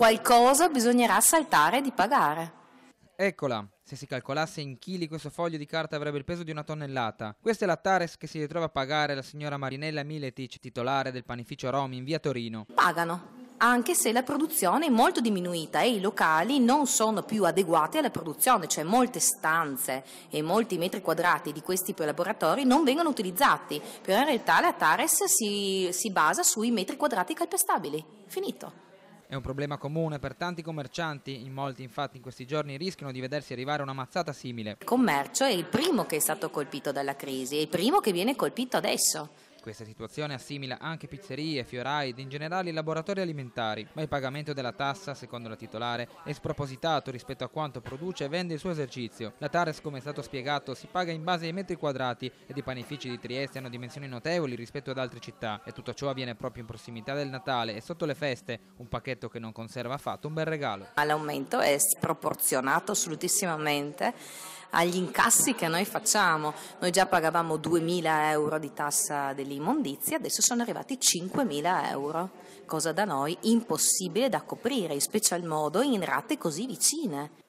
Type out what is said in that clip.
Qualcosa bisognerà saltare di pagare. Eccola, se si calcolasse in chili questo foglio di carta avrebbe il peso di una tonnellata. Questa è la Tares che si ritrova a pagare la signora Marinella Miletic, titolare del panificio Romi in via Torino. Pagano, anche se la produzione è molto diminuita e i locali non sono più adeguati alla produzione, cioè molte stanze e molti metri quadrati di questi laboratori non vengono utilizzati, però in realtà la Tares si, si basa sui metri quadrati calpestabili. Finito. È un problema comune per tanti commercianti, in molti infatti in questi giorni rischiano di vedersi arrivare una mazzata simile. Il commercio è il primo che è stato colpito dalla crisi, è il primo che viene colpito adesso. Questa situazione assimila anche pizzerie, fiorai ed in generale laboratori alimentari, ma il pagamento della tassa, secondo la titolare, è spropositato rispetto a quanto produce e vende il suo esercizio. La Tares, come è stato spiegato, si paga in base ai metri quadrati ed i panifici di Trieste hanno dimensioni notevoli rispetto ad altre città e tutto ciò avviene proprio in prossimità del Natale e sotto le feste, un pacchetto che non conserva affatto un bel regalo. L'aumento è sproporzionato assolutissimamente agli incassi che noi facciamo. Noi già pagavamo 2.000 euro di tassa dell'immondizia, adesso sono arrivati 5.000 euro, cosa da noi impossibile da coprire, in special modo in rate così vicine.